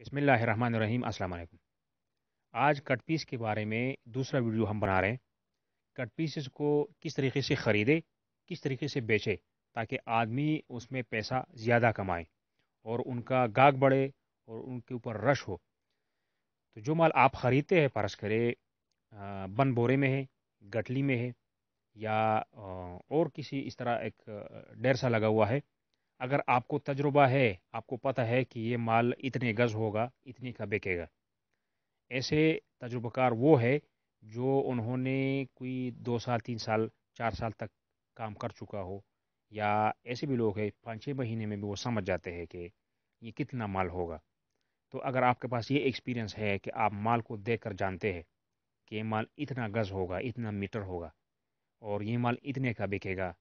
अस्सलाम वालेकुम आज कट पीस के बारे में दूसरा वीडियो हम बना रहे हैं कट पीसेस को किस तरीके से ख़रीदे किस तरीके से बेचे ताकि आदमी उसमें पैसा ज़्यादा कमाए और उनका गाग बढ़े और उनके ऊपर रश हो तो जो माल आप ख़रीदते हैं परस करें बन बोरे में है गटली में है या और किसी इस तरह एक डेर सा लगा हुआ है अगर आपको तजुर्बा है आपको पता है कि ये माल इतने गज़ होगा इतने का बिकेगा ऐसे तजुर्बाकार वो है जो उन्होंने कोई दो साल तीन साल चार साल तक काम कर चुका हो या ऐसे भी लोग हैं पाँच छः महीने में भी वो समझ जाते हैं कि ये कितना माल होगा तो अगर आपके पास ये एक्सपीरियंस है कि आप माल को देख कर जानते हैं कि ये माल इतना गज़ होगा इतना मीटर होगा और ये माल इतने का बिकेगा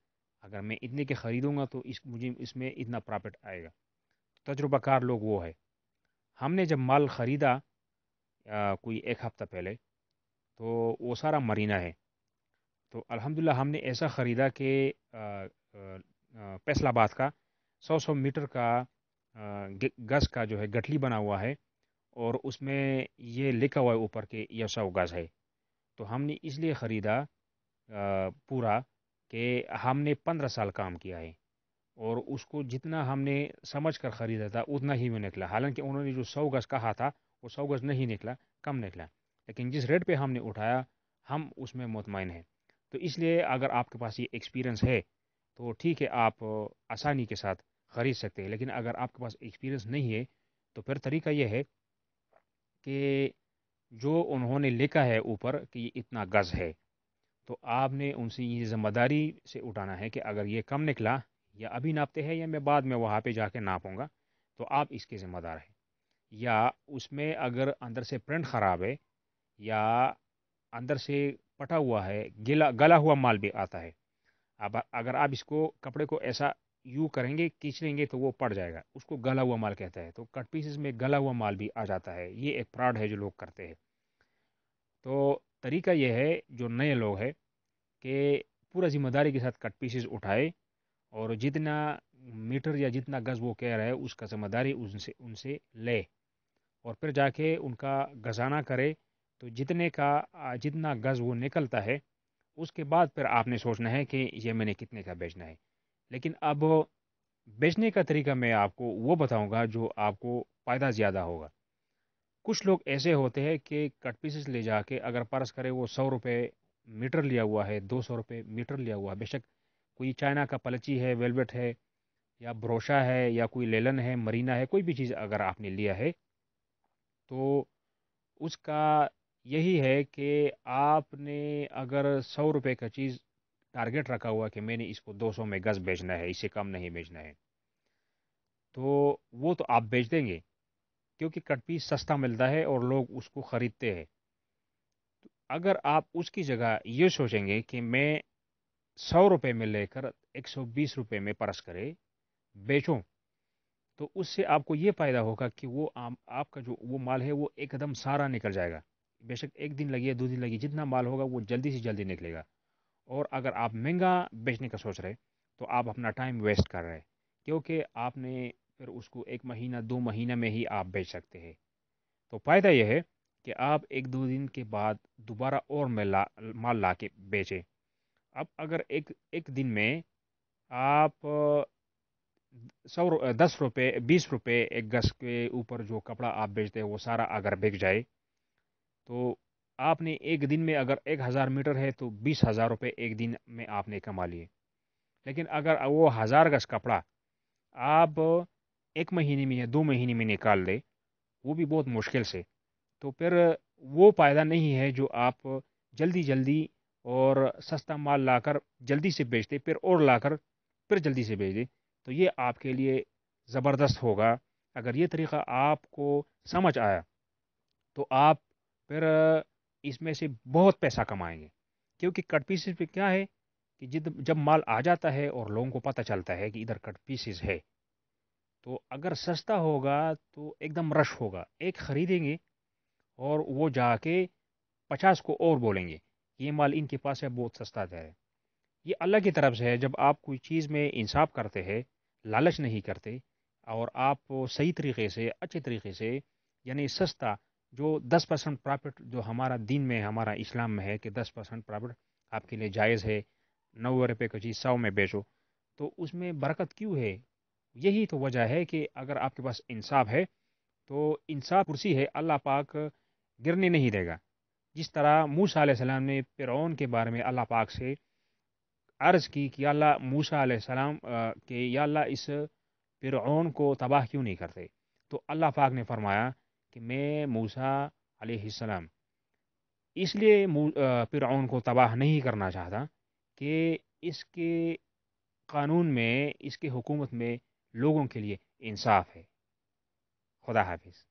अगर मैं इतने के ख़रीदूँगा तो इस मुझे इसमें इतना प्रॉफिट आएगा तो तजुर्बाकार लोग वो है हमने जब माल ख़रीदा कोई एक हफ़्ता पहले तो वो सारा मरीना है तो अल्हम्दुलिल्लाह हमने ऐसा ख़रीदा कि फैसलाबाद का सौ सौ मीटर का गज़ का जो है गठली बना हुआ है और उसमें ये लिखा हुआ है ऊपर के यशा गज़ है तो हमने इसलिए ख़रीदा पूरा कि हमने पंद्रह साल काम किया है और उसको जितना हमने समझ कर ख़रीदा था उतना ही में निकला हालांकि उन्होंने जो सौ गज़ कहा था वो सौ गज़ नहीं निकला कम निकला लेकिन जिस रेट पे हमने उठाया हम उसमें मुतमिन हैं तो इसलिए अगर आपके पास ये एक्सपीरियंस है तो ठीक है आप आसानी के साथ ख़रीद सकते हैं लेकिन अगर आपके पास एक्सपीरियंस नहीं है तो फिर तरीका यह है कि जो उन्होंने लिखा है ऊपर कि ये इतना गज़ है तो आपने उनसे ये ज़िम्मेदारी से उठाना है कि अगर ये कम निकला या अभी नापते हैं या मैं बाद में वहाँ पे जाके नापूंगा तो आप इसके ज़िम्मेदार हैं या उसमें अगर अंदर से प्रिंट ख़राब है या अंदर से पटा हुआ है गिला गला हुआ माल भी आता है अब अगर आप इसको कपड़े को ऐसा यू करेंगे खींच लेंगे तो वो पड़ जाएगा उसको गला हुआ माल कहता है तो कट पीसेस में गला हुआ माल भी आ जाता है ये एक फ्रॉड है जो लोग करते हैं तो तरीका यह है जो नए लोग हैं कि पूरा ज़िम्मेदारी के साथ कट पीसेस उठाए और जितना मीटर या जितना गज़ वो कह रहा है उसका ज़िम्मेदारी उनसे उनसे ले और फिर जाके उनका गजाना करे तो जितने का जितना गज़ वो निकलता है उसके बाद फिर आपने सोचना है कि ये मैंने कितने का बेचना है लेकिन अब बेचने का तरीका मैं आपको वो बताऊंगा जो आपको फ़ायदा ज़्यादा होगा कुछ लोग ऐसे होते हैं कि कट पीसेस ले जाके अगर पर्स करें वो सौ रुपये मीटर लिया हुआ है दो सौ रुपये मीटर लिया हुआ है बेशक कोई चाइना का पलची है वेलवेट है या ब्रोशा है या कोई लेलन है मरीना है कोई भी चीज़ अगर आपने लिया है तो उसका यही है कि आपने अगर सौ रुपये का चीज़ टारगेट रखा हुआ कि मैंने इसको दो सौ में गज़ बेचना है इससे कम नहीं बेचना है तो वो तो आप बेच देंगे क्योंकि कट पीस सस्ता मिलता है और लोग उसको ख़रीदते हैं तो अगर आप उसकी जगह ये सोचेंगे कि मैं सौ रुपये में लेकर एक सौ बीस रुपये में परस करें बेचूँ तो उससे आपको ये फ़ायदा होगा कि वो आम आपका जो वो माल है वो एकदम सारा निकल जाएगा बेशक एक दिन लगे दो दिन लगे जितना माल होगा वो जल्दी से जल्दी निकलेगा और अगर आप महंगा बेचने का सोच रहे तो आप अपना टाइम वेस्ट कर रहे हैं क्योंकि आपने फिर उसको एक महीना दो महीना में ही आप बेच सकते हैं तो फ़ायदा यह है कि आप एक दो दिन के बाद दोबारा और मेला माल ला के बेचें अब अगर एक एक दिन में आप सौ दस रुपये बीस रुपये एक गज के ऊपर जो कपड़ा आप बेचते हैं वो सारा अगर बिक जाए तो आपने एक दिन में अगर एक हज़ार मीटर है तो बीस हज़ार रुपये एक दिन में आपने कमा लिए लेकिन अगर वो हज़ार गज कपड़ा आप एक महीने में या दो महीने में निकाल ले वो भी बहुत मुश्किल से तो फिर वो फ़ायदा नहीं है जो आप जल्दी जल्दी और सस्ता माल लाकर जल्दी से बेच दे फिर और लाकर फिर जल्दी से बेच दे तो ये आपके लिए ज़बरदस्त होगा अगर ये तरीका आपको समझ आया तो आप फिर इसमें से बहुत पैसा कमाएंगे क्योंकि कट पीसेस पे क्या है कि जब जब माल आ जाता है और लोगों को पता चलता है कि इधर कट पीसेस है तो अगर सस्ता होगा तो एकदम रश होगा एक ख़रीदेंगे और वो जाके पचास को और बोलेंगे ये माल इनके पास है बहुत सस्ता दे रहे ये अल्लाह की तरफ से है जब आप कोई चीज़ में इंसाफ करते हैं लालच नहीं करते और आप सही तरीके से अच्छे तरीके से यानी सस्ता जो दस परसेंट प्रॉफिट जो हमारा दिन में हमारा इस्लाम में है कि दस परसेंट प्रॉफिट आपके लिए जायज़ है नौ रुपये का चीज़ सौ में बेचो तो उसमें बरकत क्यों है यही तो वजह है कि अगर आपके पास इंसाफ है तो इंसाफ कुर्सी है अल्लाह पाक गिरने नहीं देगा जिस तरह मूसा सलाम ने फ़िरौन के बारे में अल्लाह पाक से अर्ज़ की कि अल्लाह मूसा सलाम के या अल्लाह इस फ़िरौन को तबाह क्यों नहीं करते तो अल्लाह पाक ने फरमाया कि मैं मूसा सलाम इसलिए फ़िरौन को तबाह नहीं करना चाहता कि इसके कानून में इसके हुकूमत में लोगों के लिए इंसाफ है खुदा हाफिज़